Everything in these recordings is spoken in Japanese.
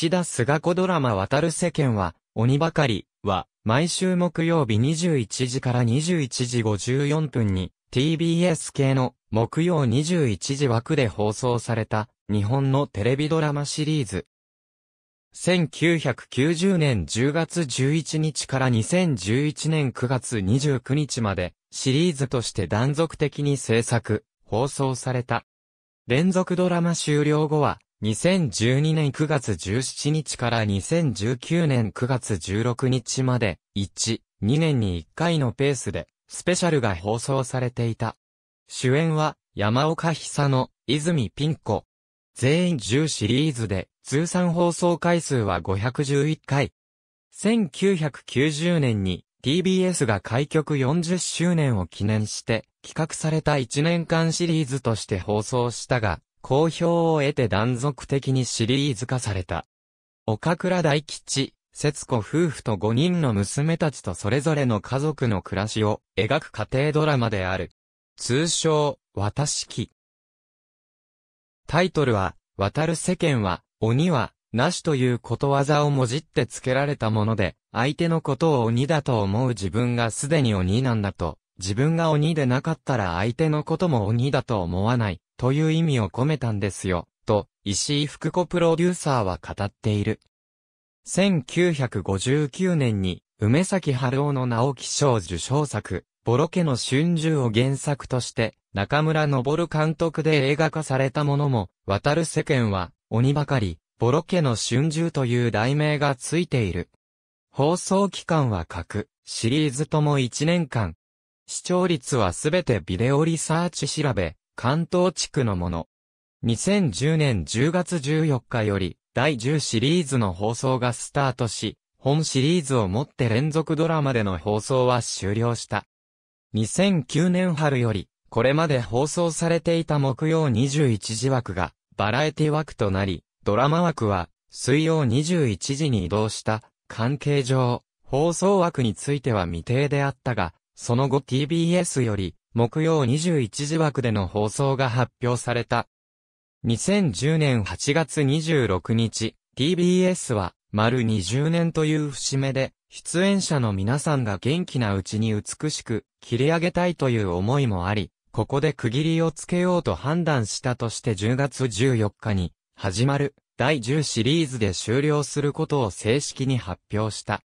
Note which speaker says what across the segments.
Speaker 1: 橋田菅子ドラマ渡る世間は、鬼ばかりは、毎週木曜日21時から21時54分に、TBS 系の木曜21時枠で放送された日本のテレビドラマシリーズ。1990年10月11日から2011年9月29日までシリーズとして断続的に制作、放送された。連続ドラマ終了後は2012年9月17日から2019年9月16日まで、1、2年に1回のペースで、スペシャルが放送されていた。主演は、山岡久の、泉ピン子。全員10シリーズで、通算放送回数は511回。1990年に TBS が開局40周年を記念して企画された1年間シリーズとして放送したが、好評を得て断続的にシリーズ化された。岡倉大吉、節子夫婦と5人の娘たちとそれぞれの家族の暮らしを描く家庭ドラマである。通称、私記。タイトルは、渡る世間は、鬼は、なしということわざをもじって付けられたもので、相手のことを鬼だと思う自分がすでに鬼なんだと、自分が鬼でなかったら相手のことも鬼だと思わない、という意味を込めたんですよ、と、石井福子プロデューサーは語っている。1959年に、梅崎春夫の直木賞受賞作、ボロケの春秋を原作として、中村昇監督で映画化されたものも、渡る世間は、鬼ばかり、ボロケの春秋という題名がついている。放送期間は各、シリーズとも1年間。視聴率はすべてビデオリサーチ調べ、関東地区のもの。2010年10月14日より、第10シリーズの放送がスタートし、本シリーズをもって連続ドラマでの放送は終了した。2009年春より、これまで放送されていた木曜21時枠が、バラエティ枠となり、ドラマ枠は、水曜21時に移動した、関係上、放送枠については未定であったが、その後 TBS より、木曜21時枠での放送が発表された。2010年8月26日、TBS は、丸20年という節目で、出演者の皆さんが元気なうちに美しく切り上げたいという思いもあり、ここで区切りをつけようと判断したとして10月14日に始まる第10シリーズで終了することを正式に発表した。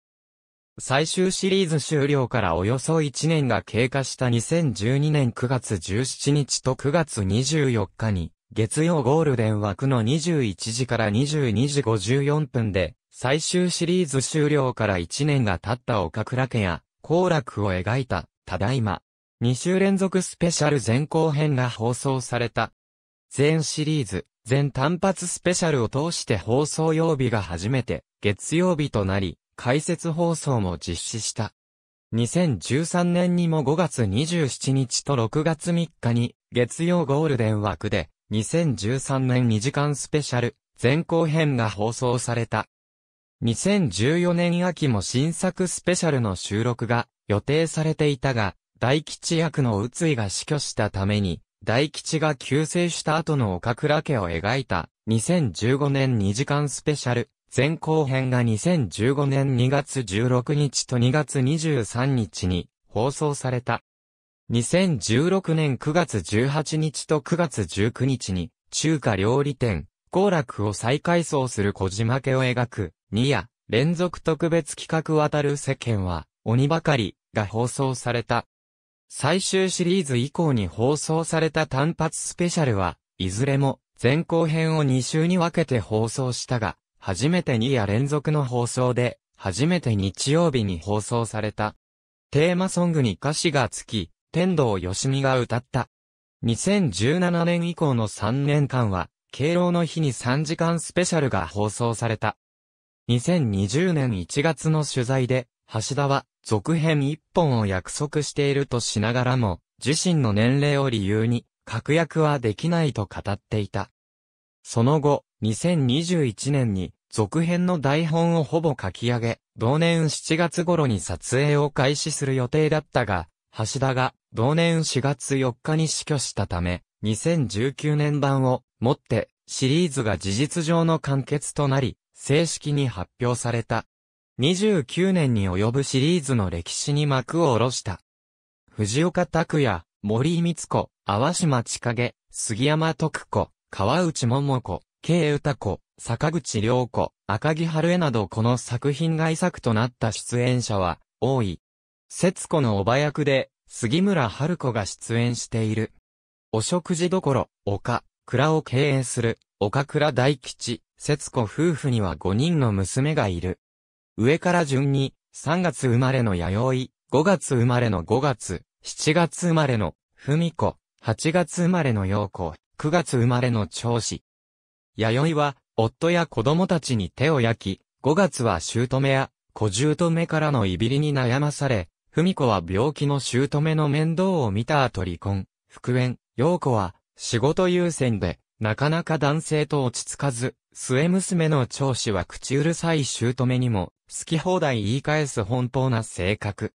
Speaker 1: 最終シリーズ終了からおよそ1年が経過した2012年9月17日と9月24日に、月曜ゴールデン枠の21時から22時54分で、最終シリーズ終了から1年が経った岡倉家や、行楽を描いた、ただいま。2週連続スペシャル前後編が放送された。全シリーズ、全単発スペシャルを通して放送曜日が初めて、月曜日となり、解説放送も実施した。2013年にも5月27日と6月3日に月曜ゴールデン枠で2013年2時間スペシャル前後編が放送された。2014年秋も新作スペシャルの収録が予定されていたが、大吉役の宇いが死去したために、大吉が救世した後の岡倉家を描いた2015年2時間スペシャル前後編が2015年2月16日と2月23日に放送された。2016年9月18日と9月19日に中華料理店、幸楽を再改装する小島家を描く2夜連続特別企画渡る世間は鬼ばかりが放送された。最終シリーズ以降に放送された単発スペシャルは、いずれも前後編を2週に分けて放送したが、初めて2夜連続の放送で、初めて日曜日に放送された。テーマソングに歌詞がつき、天童よしみが歌った。2017年以降の3年間は、敬老の日に3時間スペシャルが放送された。2020年1月の取材で、橋田は続編1本を約束しているとしながらも、自身の年齢を理由に、確約はできないと語っていた。その後、2021年に続編の台本をほぼ書き上げ、同年7月頃に撮影を開始する予定だったが、橋田が同年4月4日に死去したため、2019年版をもってシリーズが事実上の完結となり、正式に発表された。29年に及ぶシリーズの歴史に幕を下ろした。藤岡拓也、森光子、淡島千景、杉山徳子、川内桃子、慶歌子、坂口良子、赤木春江などこの作品外作となった出演者は、多い。節子のおば役で、杉村春子が出演している。お食事どころ、岡、倉を経営する、岡倉大吉、節子夫婦には5人の娘がいる。上から順に、3月生まれの弥生、5月生まれの5月、7月生まれの、文子、8月生まれの陽子、9月生まれの長子、弥生は、夫や子供たちに手を焼き、5月は姑や、小姑からのいびりに悩まされ、文子は病気の姑の面倒を見た後離婚、復縁、陽子は、仕事優先で、なかなか男性と落ち着かず、末娘の長子は口うるさい姑にも、好き放題言い返す奔放な性格。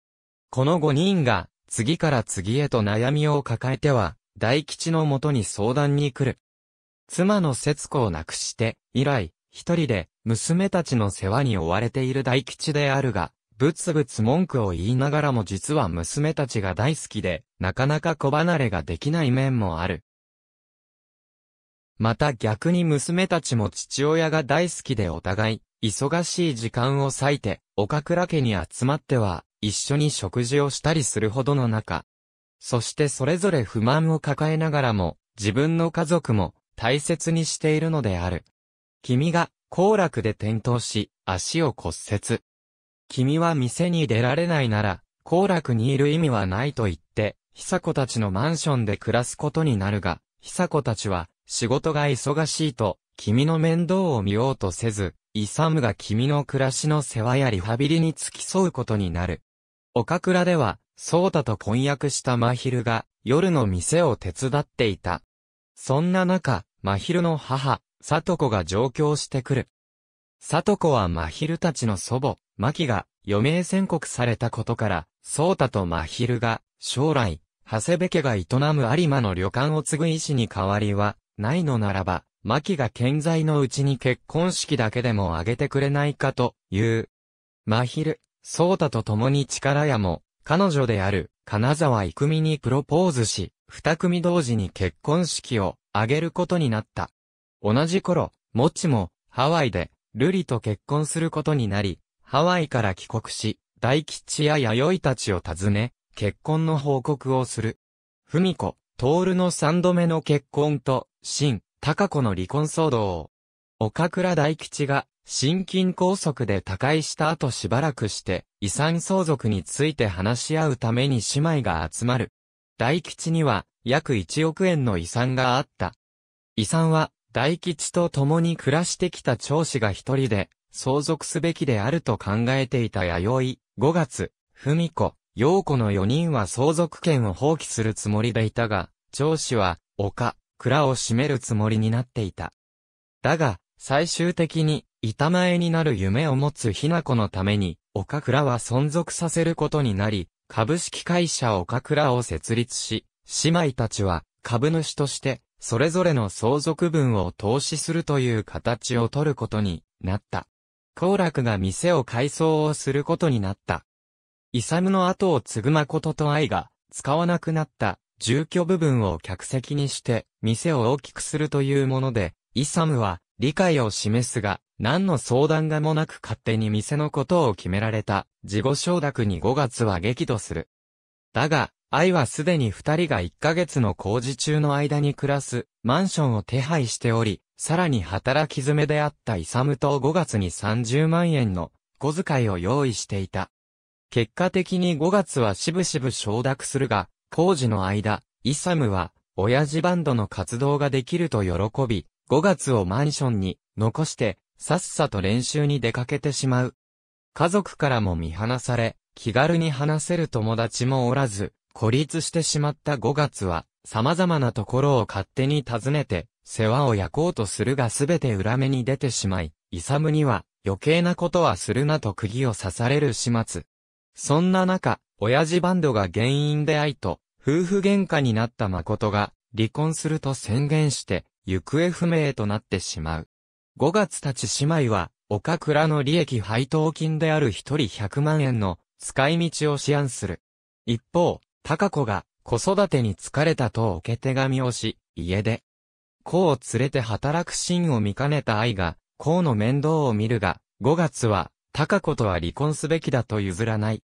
Speaker 1: この5人が、次から次へと悩みを抱えては、大吉のもとに相談に来る。妻の節子を亡くして、以来、一人で、娘たちの世話に追われている大吉であるが、ぶつぶつ文句を言いながらも実は娘たちが大好きで、なかなか子離れができない面もある。また逆に娘たちも父親が大好きでお互い、忙しい時間を割いて、岡倉家に集まっては、一緒に食事をしたりするほどの中。そしてそれぞれ不満を抱えながらも、自分の家族も、大切にしているのである。君が、行楽で転倒し、足を骨折。君は店に出られないなら、行楽にいる意味はないと言って、久子たちのマンションで暮らすことになるが、久子たちは、仕事が忙しいと、君の面倒を見ようとせず、イサムが君の暮らしの世話やリハビリに付き添うことになる。岡倉では、ソータと婚約した真昼が、夜の店を手伝っていた。そんな中、真昼の母、里子が上京してくる。里子は真昼たちの祖母、牧が余命宣告されたことから、宗太と真昼が将来、長谷部家が営む有馬の旅館を継ぐ意思に変わりはないのならば、牧が健在のうちに結婚式だけでも挙げてくれないかという。真昼、宗太と共に力屋も、彼女である金沢育美にプロポーズし、二組同時に結婚式をあげることになった。同じ頃、モちチも、ハワイで、ルリと結婚することになり、ハワイから帰国し、大吉や弥生たちを訪ね、結婚の報告をする。ふみこ、トールの三度目の結婚と、新、高子の離婚騒動を。岡倉大吉が、心筋梗塞で他界した後しばらくして、遺産相続について話し合うために姉妹が集まる。大吉には、約1億円の遺産があった。遺産は、大吉と共に暮らしてきた長子が一人で、相続すべきであると考えていた弥生、5月、文子、陽子の4人は相続権を放棄するつもりでいたが、長子は、丘、蔵を占めるつもりになっていた。だが、最終的に、板前になる夢を持つひな子のために、岡倉は存続させることになり、株式会社岡倉を設立し、姉妹たちは株主としてそれぞれの相続分を投資するという形を取ることになった。幸楽が店を改装をすることになった。イサムの後を継ぐ誠と愛が使わなくなった住居部分を客席にして店を大きくするというもので、イサムは理解を示すが、何の相談がもなく勝手に店のことを決められた、事後承諾に5月は激怒する。だが、愛はすでに二人が一ヶ月の工事中の間に暮らすマンションを手配しており、さらに働き詰めであったイサムと5月に30万円の小遣いを用意していた。結果的に5月はしぶしぶ承諾するが、工事の間、イサムは、親父バンドの活動ができると喜び、5月をマンションに残して、さっさと練習に出かけてしまう。家族からも見放され、気軽に話せる友達もおらず、孤立してしまった5月は、様々なところを勝手に訪ねて、世話を焼こうとするがすべて裏目に出てしまい、イサムには、余計なことはするなと釘を刺される始末。そんな中、親父バンドが原因で愛と、夫婦喧嘩になった誠が、離婚すると宣言して、行方不明となってしまう。5月たち姉妹は、岡倉の利益配当金である一人100万円の使い道を思案する。一方、高子が子育てに疲れたと受け手紙をし、家で、子を連れて働くシーンを見かねた愛が、子の面倒を見るが、5月は、高子とは離婚すべきだと譲らない。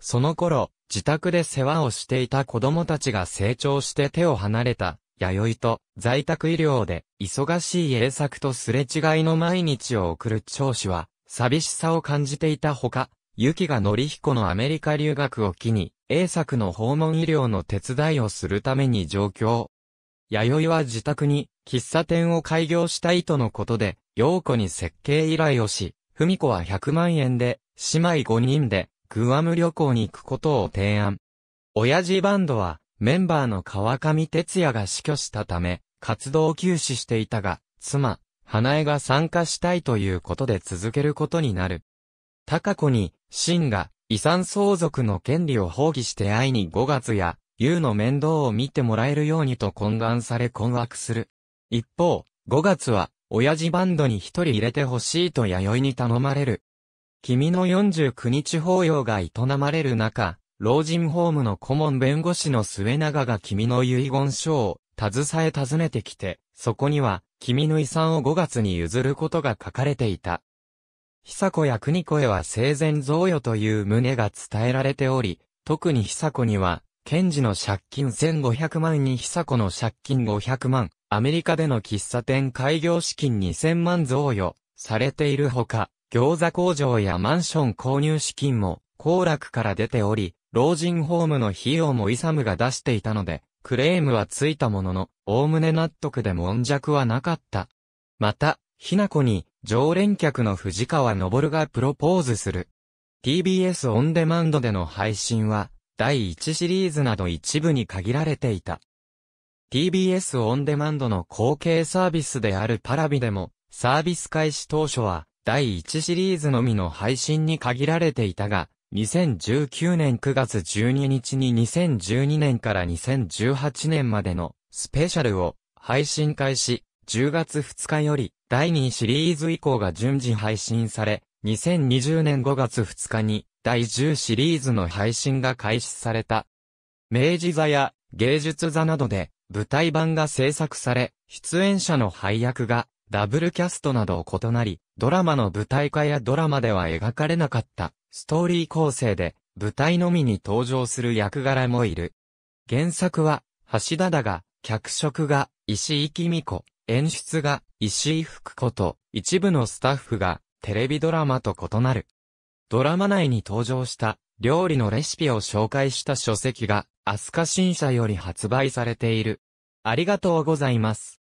Speaker 1: その頃、自宅で世話をしていた子供たちが成長して手を離れた、弥生と在宅医療で忙しい栄作とすれ違いの毎日を送る長子は、寂しさを感じていたほか、雪が則彦のアメリカ留学を機に、英作の訪問医療の手伝いをするために上京。弥生は自宅に喫茶店を開業したいとのことで、陽子に設計依頼をし、文子は100万円で、姉妹5人で、グアム旅行に行くことを提案。親父バンドは、メンバーの川上哲也が死去したため、活動を休止していたが、妻、花江が参加したいということで続けることになる。高子に、真が遺産相続の権利を放棄して愛に5月や、優の面倒を見てもらえるようにと懇願され困惑する。一方、5月は、親父バンドに一人入れてほしいと弥生に頼まれる。君の49日法要が営まれる中、老人ホームの顧問弁護士の末永が君の遺言書を、携え訪ねてきて、そこには、君の遺産を5月に譲ることが書かれていた。久子や国子へは生前贈与という旨が伝えられており、特に久子には、賢治の借金1500万に久子の借金500万、アメリカでの喫茶店開業資金2000万贈与されているほか、餃子工場やマンション購入資金も、行楽から出ており、老人ホームの費用もイサムが出していたので、クレームはついたものの、おおむね納得で悶弱はなかった。また、ひな子に、常連客の藤川昇がプロポーズする。TBS オンデマンドでの配信は、第1シリーズなど一部に限られていた。TBS オンデマンドの後継サービスであるパラビでも、サービス開始当初は、第1シリーズのみの配信に限られていたが、2019年9月12日に2012年から2018年までのスペシャルを配信開始、10月2日より第2シリーズ以降が順次配信され、2020年5月2日に第10シリーズの配信が開始された。明治座や芸術座などで舞台版が制作され、出演者の配役がダブルキャストなど異なり、ドラマの舞台化やドラマでは描かれなかったストーリー構成で舞台のみに登場する役柄もいる。原作は橋田だが、脚色が石井紀美子、演出が石井福子と一部のスタッフがテレビドラマと異なる。ドラマ内に登場した料理のレシピを紹介した書籍が、アスカ新社より発売されている。ありがとうございます。